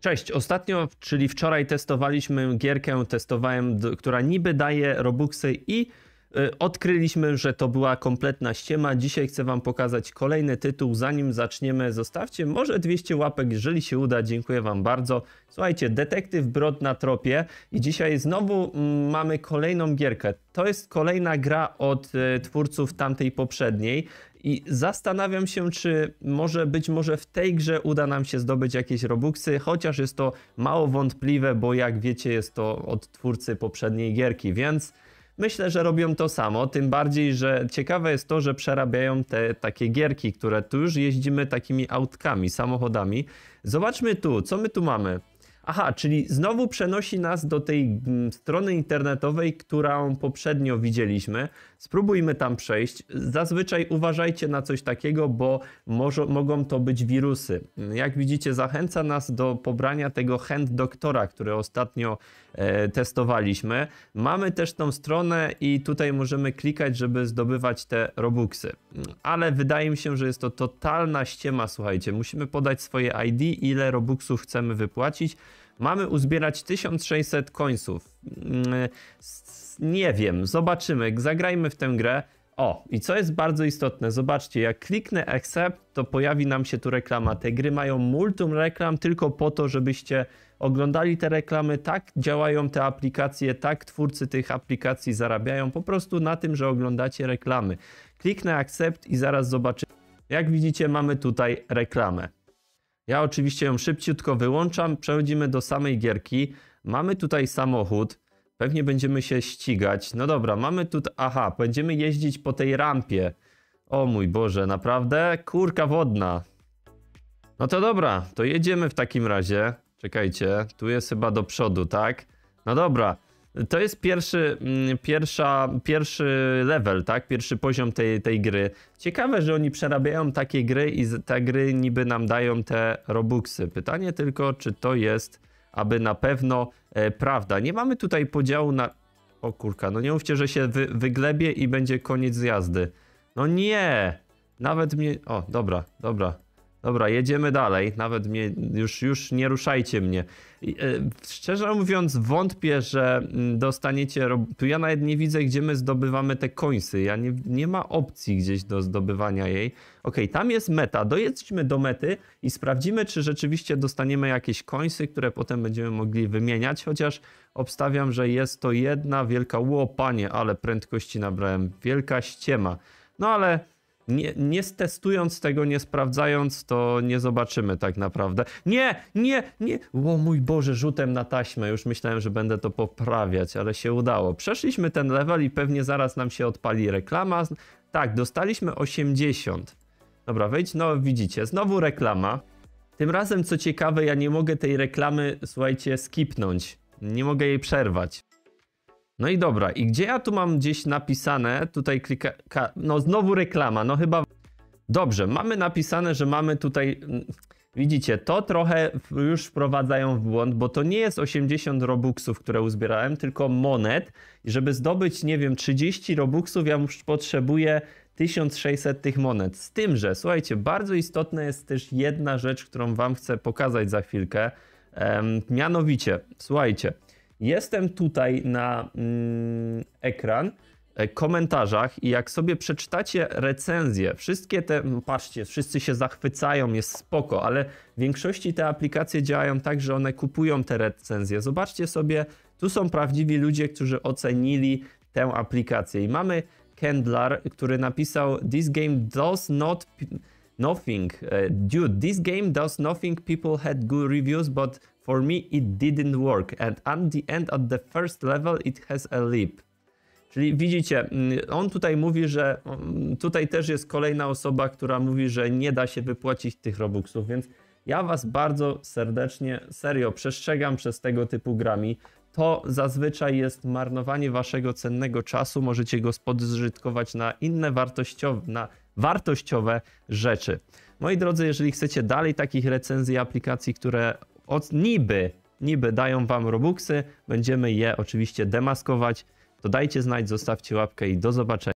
Cześć, ostatnio, czyli wczoraj testowaliśmy gierkę, testowałem, która niby daje robuxy i E, odkryliśmy, że to była kompletna ściema. Dzisiaj chcę Wam pokazać kolejny tytuł. Zanim zaczniemy, zostawcie może 200 łapek, jeżeli się uda. Dziękuję Wam bardzo. Słuchajcie, Detektyw Brod na tropie i dzisiaj znowu mm, mamy kolejną gierkę. To jest kolejna gra od e, twórców tamtej poprzedniej. I zastanawiam się, czy może być może w tej grze uda nam się zdobyć jakieś robuxy, chociaż jest to mało wątpliwe, bo jak wiecie, jest to od twórcy poprzedniej gierki, więc Myślę, że robią to samo, tym bardziej, że ciekawe jest to, że przerabiają te takie gierki, które tu już jeździmy takimi autkami, samochodami. Zobaczmy tu, co my tu mamy. Aha, czyli znowu przenosi nas do tej mm, strony internetowej, którą poprzednio widzieliśmy. Spróbujmy tam przejść. Zazwyczaj uważajcie na coś takiego, bo może, mogą to być wirusy. Jak widzicie, zachęca nas do pobrania tego hand doktora, który ostatnio e, testowaliśmy. Mamy też tą stronę i tutaj możemy klikać, żeby zdobywać te robuxy. Ale wydaje mi się, że jest to totalna ściema, słuchajcie. Musimy podać swoje ID, ile robuxów chcemy wypłacić. Mamy uzbierać 1600 końców. Mm, nie wiem, zobaczymy. Zagrajmy w tę grę. O, i co jest bardzo istotne, zobaczcie, jak kliknę accept, to pojawi nam się tu reklama. Te gry mają multum reklam tylko po to, żebyście oglądali te reklamy. Tak działają te aplikacje, tak twórcy tych aplikacji zarabiają po prostu na tym, że oglądacie reklamy. Kliknę accept i zaraz zobaczymy. Jak widzicie, mamy tutaj reklamę. Ja oczywiście ją szybciutko wyłączam, przechodzimy do samej gierki. Mamy tutaj samochód, pewnie będziemy się ścigać. No dobra, mamy tu... Aha, będziemy jeździć po tej rampie. O mój Boże, naprawdę? Kurka wodna. No to dobra, to jedziemy w takim razie. Czekajcie, tu jest chyba do przodu, tak? No dobra, to jest pierwszy, mm, pierwsza, pierwszy level, tak? Pierwszy poziom tej, tej gry. Ciekawe, że oni przerabiają takie gry i te gry niby nam dają te robuxy. Pytanie tylko, czy to jest aby na pewno e, prawda. Nie mamy tutaj podziału na... O kurka, no nie mówcie, że się wy, wyglebie i będzie koniec jazdy. No nie! Nawet mnie... O, dobra, dobra. Dobra, jedziemy dalej. Nawet mnie, już, już nie ruszajcie mnie. E, szczerze mówiąc, wątpię, że mm, dostaniecie. Ja nawet nie widzę, gdzie my zdobywamy te końsy. Ja nie, nie ma opcji gdzieś do zdobywania jej. Ok, tam jest meta. Dojedźmy do mety i sprawdzimy, czy rzeczywiście dostaniemy jakieś końsy, które potem będziemy mogli wymieniać. Chociaż obstawiam, że jest to jedna wielka łopanie, ale prędkości nabrałem. Wielka ściema. No ale nie, nie testując tego, nie sprawdzając, to nie zobaczymy tak naprawdę. Nie, nie, nie. O mój Boże, rzutem na taśmę. Już myślałem, że będę to poprawiać, ale się udało. Przeszliśmy ten level i pewnie zaraz nam się odpali reklama. Tak, dostaliśmy 80. Dobra, wejdź, no widzicie, znowu reklama. Tym razem, co ciekawe, ja nie mogę tej reklamy, słuchajcie, skipnąć. Nie mogę jej przerwać. No i dobra, i gdzie ja tu mam gdzieś napisane, tutaj klika, no znowu reklama, no chyba... Dobrze, mamy napisane, że mamy tutaj... Mm, widzicie, to trochę już wprowadzają w błąd, bo to nie jest 80 robuxów, które uzbierałem, tylko monet. I żeby zdobyć, nie wiem, 30 robuxów, ja już potrzebuję 1600 tych monet. Z tym, że słuchajcie, bardzo istotna jest też jedna rzecz, którą Wam chcę pokazać za chwilkę. mianowicie, słuchajcie, Jestem tutaj na mm, ekran e, komentarzach i jak sobie przeczytacie recenzje, wszystkie te, no patrzcie, wszyscy się zachwycają, jest spoko, ale w większości te aplikacje działają tak, że one kupują te recenzje. Zobaczcie sobie, tu są prawdziwi ludzie, którzy ocenili tę aplikację i mamy Kendlar, który napisał This game does not nothing. E, dude, this game does nothing. People had good reviews, but For me it didn't work and at the end at the first level it has a leap. Czyli widzicie, mm, on tutaj mówi, że mm, tutaj też jest kolejna osoba, która mówi, że nie da się wypłacić tych robuxów, więc ja was bardzo serdecznie, serio przestrzegam przez tego typu grami. To zazwyczaj jest marnowanie waszego cennego czasu, możecie go spożytkować na inne wartościowe, na wartościowe rzeczy. Moi drodzy, jeżeli chcecie dalej takich recenzji aplikacji, które od niby, niby dają wam robuxy, będziemy je oczywiście demaskować. To dajcie znać, zostawcie łapkę i do zobaczenia.